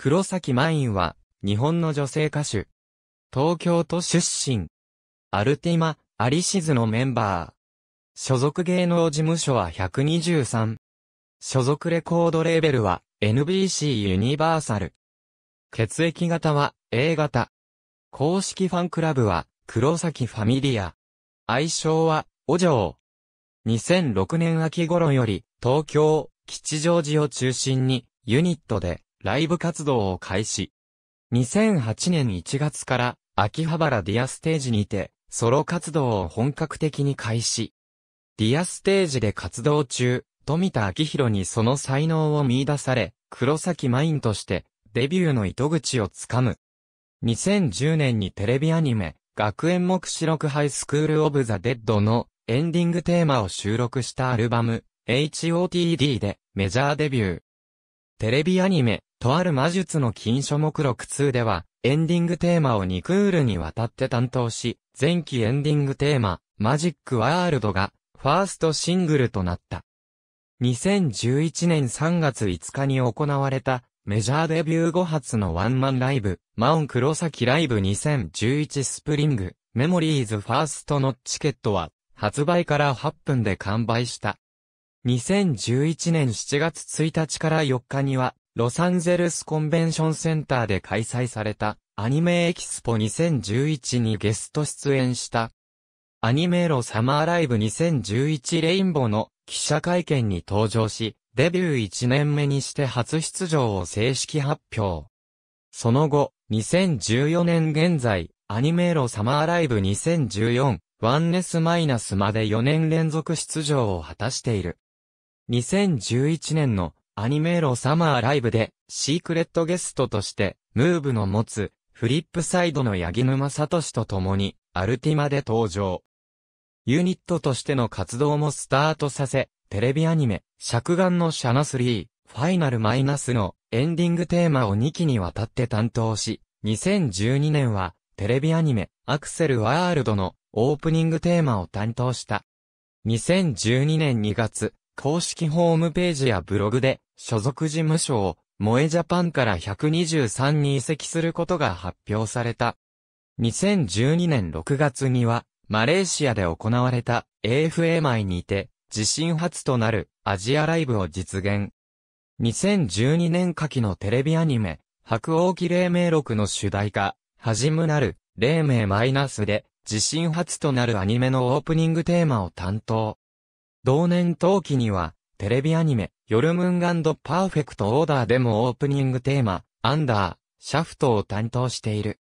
黒崎マインは、日本の女性歌手。東京都出身。アルティマ、アリシズのメンバー。所属芸能事務所は123。所属レコードレーベルは NBC ユニバーサル。血液型は A 型。公式ファンクラブは黒崎ファミリア。愛称はお嬢。2006年秋頃より東京、吉祥寺を中心にユニットでライブ活動を開始。2008年1月から秋葉原ディアステージにてソロ活動を本格的に開始。ディアステージで活動中、富田明宏にその才能を見出され、黒崎マインとしてデビューの糸口をつかむ。2010年にテレビアニメ、学園目視録ハイスクールオブザ・デッドのエンディングテーマを収録したアルバム、HOTD でメジャーデビュー。テレビアニメ、とある魔術の禁書目録2では、エンディングテーマを2クールにわたって担当し、前期エンディングテーマ、マジックワールドが、ファーストシングルとなった。2011年3月5日に行われた、メジャーデビュー後発のワンマンライブ、マオン黒崎ライブ2011スプリング、メモリーズファーストのチケットは、発売から8分で完売した。2011年7月1日から4日には、ロサンゼルスコンベンションセンターで開催された、アニメエキスポ2011にゲスト出演した。アニメロサマーライブ2011レインボーの記者会見に登場し、デビュー1年目にして初出場を正式発表。その後、2014年現在、アニメロサマーライブ2014、ワンネスマイナスまで4年連続出場を果たしている。2011年のアニメーロサマーライブでシークレットゲストとして、ムーブの持つフリップサイドの八木沼聡と共にアルティマで登場。ユニットとしての活動もスタートさせ、テレビアニメ、尺眼のシャナスリー、ファイナルマイナスのエンディングテーマを2期にわたって担当し、2012年はテレビアニメ、アクセルワールドのオープニングテーマを担当した。2012年2月、公式ホームページやブログで、所属事務所を、萌えジャパンから123に移籍することが発表された。2012年6月には、マレーシアで行われた AFA 前にて、自身初となるアジアライブを実現。2012年夏季のテレビアニメ、白王記黎明録の主題歌、はじむなる、黎明マイナスで、自身初となるアニメのオープニングテーマを担当。同年冬季には、テレビアニメ、ヨルムンガンド・パーフェクト・オーダーでもオープニングテーマ、アンダー、シャフトを担当している。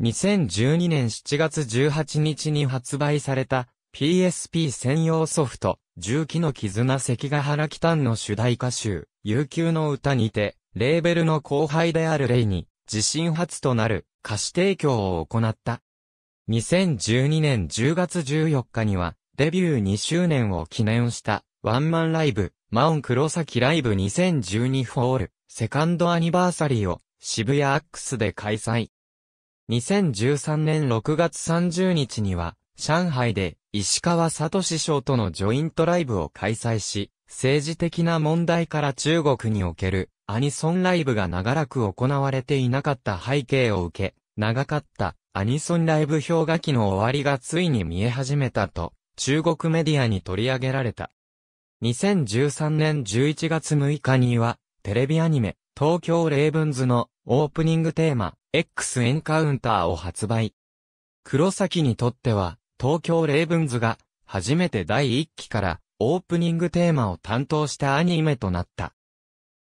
2012年7月18日に発売された PSP 専用ソフト、重機の絆関ヶ原北ンの主題歌集、悠久の歌にて、レーベルの後輩であるレイに、自身初となる歌詞提供を行った。2012年10月14日には、デビュー2周年を記念したワンマンライブ、マオン黒崎ライブ2012フォール、セカンドアニバーサリーを渋谷アックスで開催。2013年6月30日には、上海で石川里師匠とのジョイントライブを開催し、政治的な問題から中国におけるアニソンライブが長らく行われていなかった背景を受け、長かったアニソンライブ氷河期の終わりがついに見え始めたと中国メディアに取り上げられた。2013年11月6日には、テレビアニメ、東京レイブンズのオープニングテーマ、X エンカウンターを発売。黒崎にとっては、東京レイブンズが、初めて第1期から、オープニングテーマを担当したアニメとなった。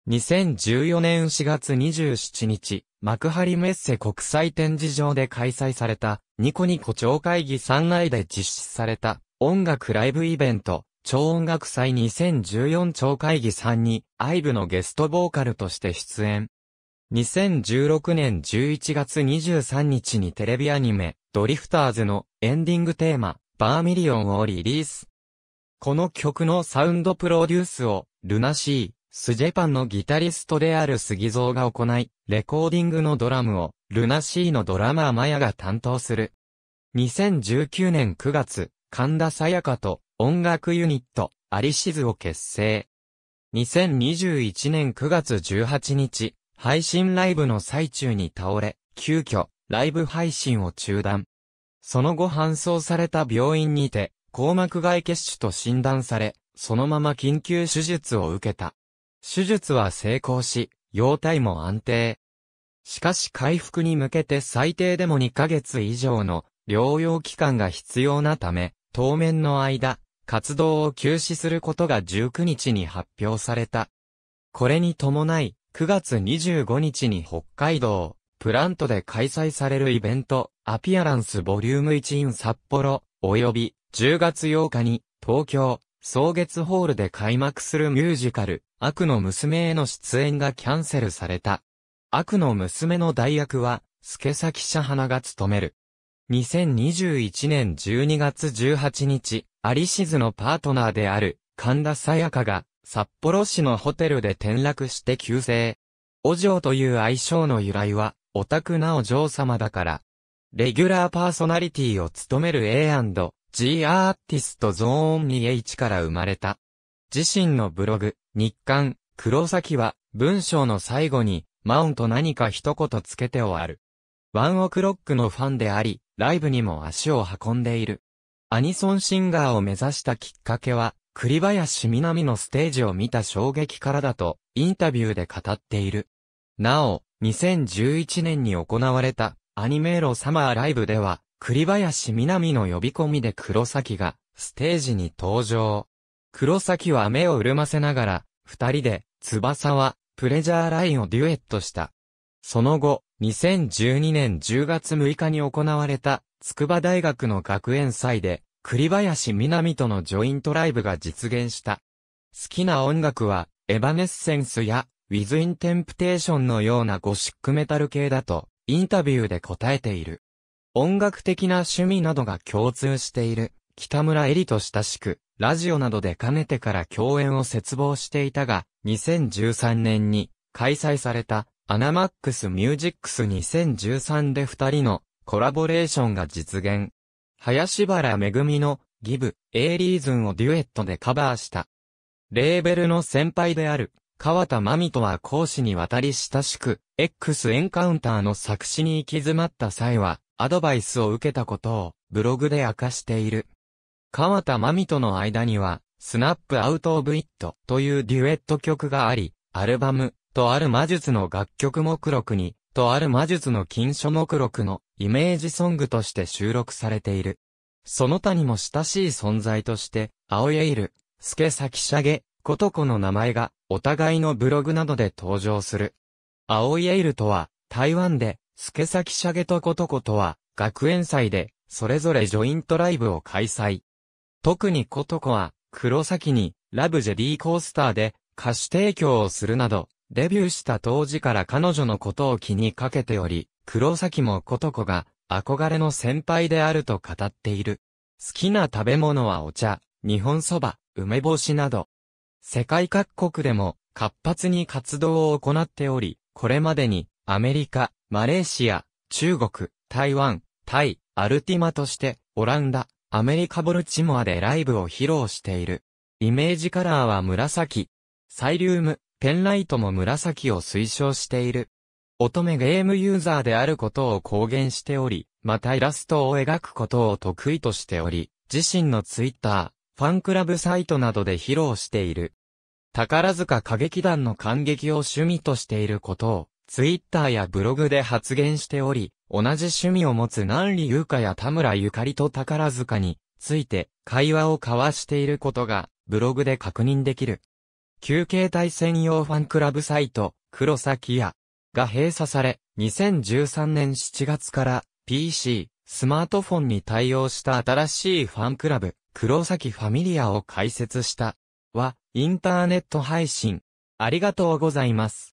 2014年4月27日、幕張メッセ国際展示場で開催された、ニコニコ超会議3内で実施された、音楽ライブイベント、超音楽祭2014超会議3に、IVE のゲストボーカルとして出演。2016年11月23日にテレビアニメ、ドリフターズのエンディングテーマ、バーミリオンをリリース。この曲のサウンドプロデュースを、ルナシー、スジェパンのギタリストである杉蔵が行い、レコーディングのドラムを、ルナシーのドラマーマヤが担当する。2019年9月、神田沙也加と音楽ユニット、アリシズを結成。2021年9月18日、配信ライブの最中に倒れ、急遽、ライブ配信を中断。その後搬送された病院にて、硬膜外血腫と診断され、そのまま緊急手術を受けた。手術は成功し、容体も安定。しかし回復に向けて最低でも2ヶ月以上の療養期間が必要なため、当面の間、活動を休止することが19日に発表された。これに伴い、9月25日に北海道、プラントで開催されるイベント、アピアランスボリューム1 in 札幌、及び10月8日に東京、草月ホールで開幕するミュージカル、悪の娘への出演がキャンセルされた。悪の娘の代役は、助崎社花が務める。2021年12月18日、アリシズのパートナーである神田沙也加が札幌市のホテルで転落して急逝。お嬢という愛称の由来は、オタクなお嬢様だから。レギュラーパーソナリティを務める A&G アーティストゾーン 2H から生まれた。自身のブログ、日刊、黒崎は、文章の最後に、マウンと何か一言つけて終わる。ワンオクロックのファンであり、ライブにも足を運んでいる。アニソンシンガーを目指したきっかけは、栗林みなみのステージを見た衝撃からだと、インタビューで語っている。なお、2011年に行われた、アニメーロサマーライブでは、栗林みなみの呼び込みで黒崎が、ステージに登場。黒崎は目を潤ませながら、二人で、翼は、プレジャーラインをデュエットした。その後、2012年10月6日に行われた、筑波大学の学園祭で、栗林みとのジョイントライブが実現した。好きな音楽は、エヴァネッセンスや、ウィズ・イン・テンプテーションのようなゴシックメタル系だと、インタビューで答えている。音楽的な趣味などが共通している、北村恵里と親しく、ラジオなどでかねてから共演を切望していたが、2013年に、開催された、アナマックスミュージックス2013で二人のコラボレーションが実現。林原めぐみのギブ、エイリーズンをデュエットでカバーした。レーベルの先輩である、川田真美とは講師に渡り親しく、X エンカウンターの作詞に行き詰まった際は、アドバイスを受けたことを、ブログで明かしている。川田真美との間には、スナップアウトオブイットというデュエット曲があり、アルバム、とある魔術の楽曲目録に、とある魔術の禁書目録のイメージソングとして収録されている。その他にも親しい存在として、青エイル、スケサキシャゲ、コトコの名前が、お互いのブログなどで登場する。青エイルとは、台湾で、スケサキシャゲとコトコとは、学園祭で、それぞれジョイントライブを開催。特にコトコは、黒崎に、ラブジェリーコースターで、歌手提供をするなど、デビューした当時から彼女のことを気にかけており、黒崎もことこが憧れの先輩であると語っている。好きな食べ物はお茶、日本そば、梅干しなど。世界各国でも活発に活動を行っており、これまでにアメリカ、マレーシア、中国、台湾、タイ、アルティマとしてオランダ、アメリカボルチモアでライブを披露している。イメージカラーは紫、サイリウム、ペンライトも紫を推奨している。乙女ゲームユーザーであることを公言しており、またイラストを描くことを得意としており、自身のツイッター、ファンクラブサイトなどで披露している。宝塚歌劇団の感激を趣味としていることを、ツイッターやブログで発言しており、同じ趣味を持つ南里優香や田村ゆかりと宝塚について会話を交わしていることがブログで確認できる。旧憩帯専用ファンクラブサイト、黒崎屋が閉鎖され、2013年7月から PC、スマートフォンに対応した新しいファンクラブ、黒崎ファミリアを開設した。は、インターネット配信。ありがとうございます。